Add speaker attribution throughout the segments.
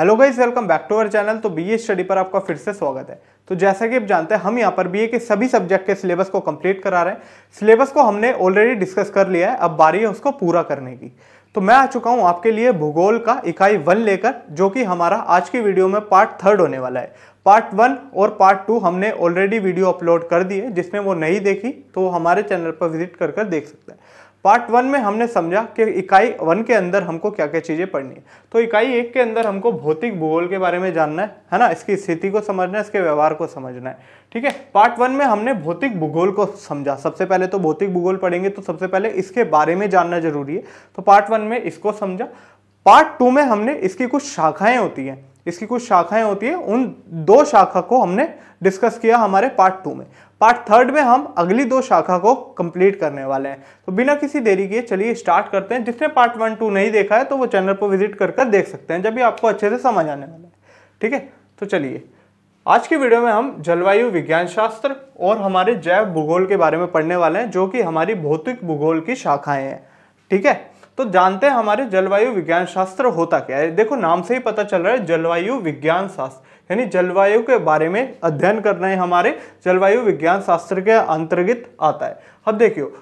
Speaker 1: Hello guys welcome back to our channel तो BA study पर आपका फिर से स्वागत है तो जैसा कि आप जानते हैं हम यहाँ पर बीए के सभी सब्जेक्ट के सिलेबस को कंप्लीट करा रहे हैं सिलेबस को हमने ऑलरेडी डिस्कस कर लिया है अब बारी है उसको पूरा करने की तो मैं आ चुका हूँ आपके लिए भूगोल का इकाई वन लेकर जो कि हमारा आज की वीडियो में पार्ट थर्ड होने वाला है पार्ट वन और पार्ट टू हमने ऑलरेडी वीडियो अपलोड कर दी है जिसने वो नहीं देखी तो वो हमारे चैनल पर विजिट कर कर देख सकता है पार्ट वन में हमने समझा कि इकाई वन के अंदर हमको क्या क्या चीज़ें पढ़नी है तो इकाई एक के अंदर हमको भौतिक भूगोल के बारे में जानना है है ना इसकी स्थिति को समझना है इसके व्यवहार को समझना है ठीक है पार्ट वन में हमने भौतिक भूगोल को समझा सबसे पहले तो भौतिक भूगोल पढ़ेंगे तो सबसे पहले इसके बारे में जानना जरूरी है तो पार्ट वन में इसको समझा पार्ट टू में हमने इसकी कुछ शाखाएं होती हैं इसकी कुछ शाखाएं होती है उन दो शाखा को हमने डिस्कस किया हमारे पार्ट टू में पार्ट थर्ड में हम अगली दो शाखा को कंप्लीट करने वाले हैं तो बिना किसी देरी के चलिए स्टार्ट करते हैं जिसने पार्ट वन टू नहीं देखा है तो वो चैनल पर विजिट कर कर देख सकते हैं जब भी आपको अच्छे से समझ आने वाला है ठीक है तो चलिए आज की वीडियो में हम जलवायु विज्ञान शास्त्र और हमारे जैव भूगोल के बारे में पढ़ने वाले हैं जो कि हमारी भौतिक भूगोल की शाखाएं हैं ठीक है तो जानते हैं हमारे जलवायु विज्ञान शास्त्र होता क्या है देखो नाम से ही पता चल रहा है जलवायु विज्ञान शास्त्र यानी जलवायु के बारे में अध्ययन करना है हमारे जलवायु विज्ञान शास्त्र के अंतर्गत आता है अब देखियो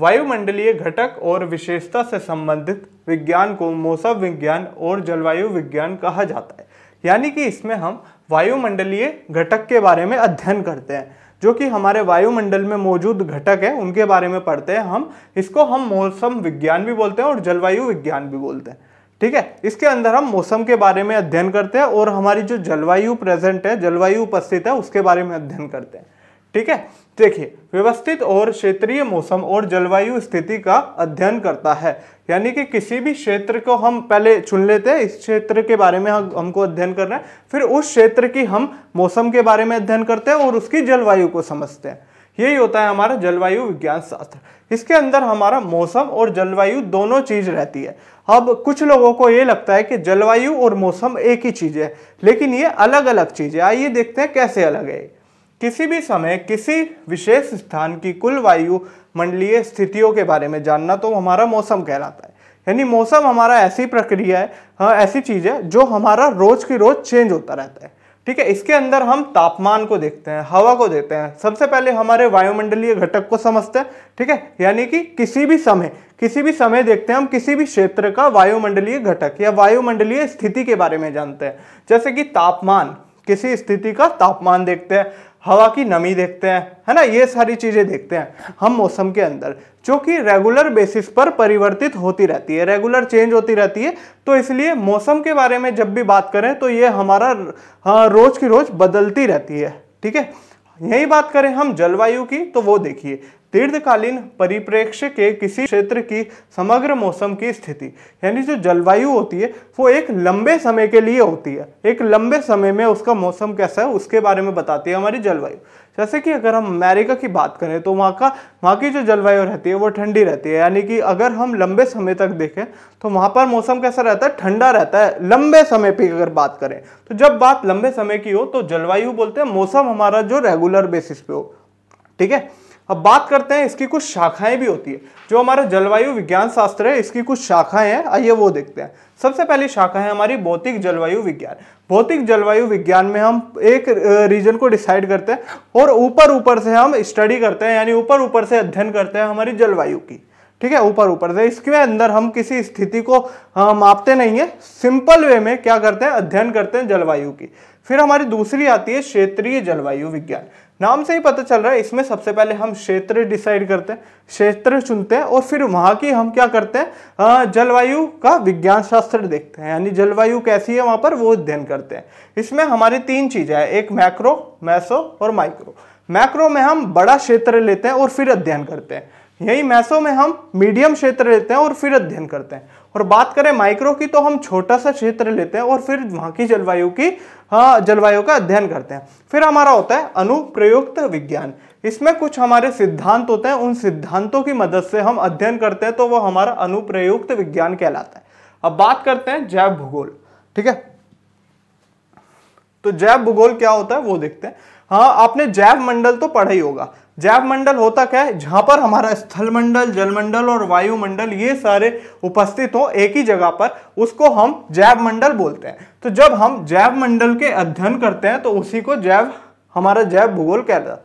Speaker 1: वायुमंडलीय घटक और विशेषता से संबंधित विज्ञान को मौसम विज्ञान और जलवायु विज्ञान कहा जाता है यानी कि इसमें हम वायुमंडलीय घटक के बारे में अध्ययन करते हैं जो कि हमारे वायुमंडल में मौजूद घटक है उनके बारे में पढ़ते हैं हम इसको हम मौसम विज्ञान भी बोलते हैं और जलवायु विज्ञान भी बोलते हैं ठीक है इसके अंदर हम मौसम के बारे में अध्ययन करते हैं और हमारी जो जलवायु प्रेजेंट है जलवायु उपस्थित है उसके बारे में अध्ययन करते हैं ठीक है देखिए व्यवस्थित और क्षेत्रीय मौसम और जलवायु स्थिति का अध्ययन करता है यानी कि किसी भी क्षेत्र को हम पहले चुन लेते हैं इस क्षेत्र के बारे में हम हमको अध्ययन कर रहे हैं फिर उस क्षेत्र की हम मौसम के बारे में अध्ययन करते हैं और उसकी जलवायु को समझते हैं यही होता है हमारा जलवायु विज्ञान शास्त्र इसके अंदर हमारा मौसम और जलवायु दोनों चीज़ रहती है अब कुछ लोगों को ये लगता है कि जलवायु और मौसम एक ही चीज़ है लेकिन ये अलग अलग चीज़ है आइए देखते हैं कैसे अलग है किसी भी समय किसी विशेष स्थान की कुल वायु मंडलीय स्थितियों के बारे में जानना तो हमारा मौसम कहलाता है यानी मौसम हमारा ऐसी प्रक्रिया है हाँ ऐसी चीज़ है जो हमारा रोज़ की रोज़ चेंज होता रहता है ठीक है इसके अंदर हम तापमान को देखते हैं हवा को देखते हैं सबसे पहले हमारे वायुमंडलीय घटक को समझते हैं ठीक है यानी कि किसी भी समय किसी भी समय देखते हैं हम किसी भी क्षेत्र का वायुमंडलीय घटक या वायुमंडलीय स्थिति के बारे में जानते हैं जैसे कि तापमान किसी स्थिति का तापमान देखते हैं हवा की नमी देखते हैं है ना ये सारी चीज़ें देखते हैं हम मौसम के अंदर जो कि रेगुलर बेसिस पर परिवर्तित होती रहती है रेगुलर चेंज होती रहती है तो इसलिए मौसम के बारे में जब भी बात करें तो ये हमारा हाँ, रोज़ की रोज़ बदलती रहती है ठीक है यही बात करें हम जलवायु की तो वो देखिए दीर्घकालीन परिप्रेक्ष्य के किसी क्षेत्र की समग्र मौसम की स्थिति यानी जो जलवायु होती है वो एक लंबे समय के लिए होती है एक लंबे समय में उसका मौसम कैसा है उसके बारे में बताती है हमारी जलवायु जैसे कि अगर हम अमेरिका की बात करें तो वहाँ का वहाँ की जो जलवायु रहती है वो ठंडी रहती है यानी कि अगर हम लंबे समय तक देखें तो वहाँ पर मौसम कैसा रहता है ठंडा रहता है लंबे समय पर अगर बात करें तो जब बात लंबे समय की हो तो जलवायु बोलते हैं मौसम हमारा जो रेगुलर बेसिस पे हो ठीक है अब बात करते हैं इसकी कुछ शाखाएं भी होती है जो हमारा जलवायु विज्ञान शास्त्र है इसकी कुछ शाखाएं हैं आइए वो देखते हैं सबसे पहली शाखा है हमारी भौतिक जलवायु विज्ञान भौतिक जलवायु विज्ञान में हम एक रीजन को डिसाइड करते हैं और ऊपर ऊपर से हम स्टडी करते हैं यानी ऊपर ऊपर से अध्ययन करते हैं हमारी जलवायु की ठीक है ऊपर ऊपर से इसके अंदर हम किसी स्थिति को मापते नहीं है सिंपल वे में क्या करते हैं अध्ययन करते हैं जलवायु की फिर हमारी दूसरी आती है क्षेत्रीय जलवायु विज्ञान नाम से ही पता चल रहा है इसमें सबसे पहले हम क्षेत्र डिसाइड करते हैं क्षेत्र चुनते हैं और फिर वहाँ की हम क्या करते हैं जलवायु का विज्ञान शास्त्र देखते हैं यानी जलवायु कैसी है वहाँ पर वो अध्ययन करते हैं इसमें हमारी तीन चीज़ें हैं एक मैक्रो मैसो और माइक्रो मैक्रो में हम बड़ा क्षेत्र लेते हैं और फिर अध्ययन करते हैं यही मैसो में हम मीडियम क्षेत्र लेते हैं और फिर अध्ययन करते हैं और बात करें माइक्रो की तो हम छोटा सा क्षेत्र लेते हैं और फिर वहां की जलवायु की हाँ जलवायु का अध्ययन करते हैं फिर हमारा होता है अनुप्रयुक्त विज्ञान इसमें कुछ हमारे सिद्धांत होते हैं उन सिद्धांतों की मदद से हम अध्ययन करते हैं तो वो हमारा अनुप्रयुक्त विज्ञान कहलाता है अब बात करते हैं जैव भूगोल ठीक है तो जैव भूगोल क्या होता है वो देखते हैं हाँ आपने जैव मंडल तो पढ़ा ही होगा जैव मंडल होता क्या है जहाँ पर हमारा जल जलमंडल और वायुमंडल ये सारे उपस्थित हो एक ही जगह पर उसको हम जैव मंडल बोलते हैं तो जब हम जैव मंडल के अध्ययन करते हैं तो उसी को जैव हमारा जैव भूगोल कहता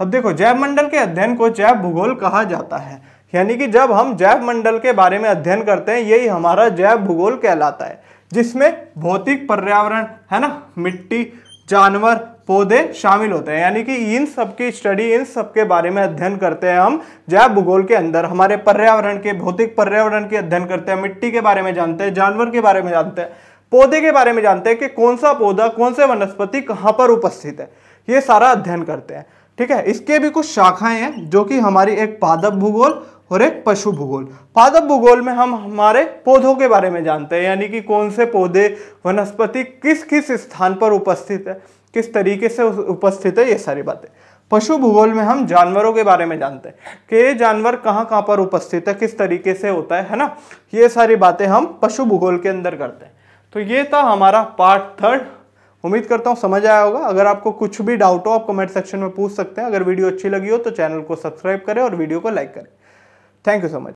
Speaker 1: अब देखो जैव मंडल के अध्ययन को जैव भूगोल कहा जाता है यानी कि जब हम जैव मंडल के बारे में अध्ययन करते हैं यही हमारा जैव भूगोल कहलाता है जिसमें भौतिक पर्यावरण है ना मिट्टी जानवर पौधे शामिल होते हैं यानी कि इन सब की स्टडी इन सब के बारे में अध्ययन करते हैं हम जैव भूगोल के अंदर हमारे पर्यावरण के भौतिक पर्यावरण के अध्ययन करते हैं मिट्टी के बारे में जानते हैं जानवर के बारे में जानते हैं पौधे के बारे में जानते हैं कि कौन सा पौधा कौन से वनस्पति कहाँ पर उपस्थित है ये सारा अध्ययन करते हैं ठीक है इसके भी कुछ शाखाएं हैं जो कि हमारी एक पादप भूगोल और एक पशु भूगोल पादप भूगोल में हम हमारे पौधों के बारे में जानते हैं यानी कि कौन से पौधे वनस्पति किस किस स्थान पर उपस्थित है किस तरीके से उपस्थित है ये सारी बातें पशु भूगोल में हम जानवरों के बारे में जानते हैं कि ये जानवर कहाँ कहाँ पर उपस्थित है किस तरीके से होता है है ना ये सारी बातें हम पशु भूगोल के अंदर करते हैं तो ये था हमारा पार्ट थर्ड उम्मीद करता हूँ समझ आया होगा अगर आपको कुछ भी डाउट हो आप कमेंट सेक्शन में पूछ सकते हैं अगर वीडियो अच्छी लगी हो तो चैनल को सब्सक्राइब करें और वीडियो को लाइक करें Thank you so much.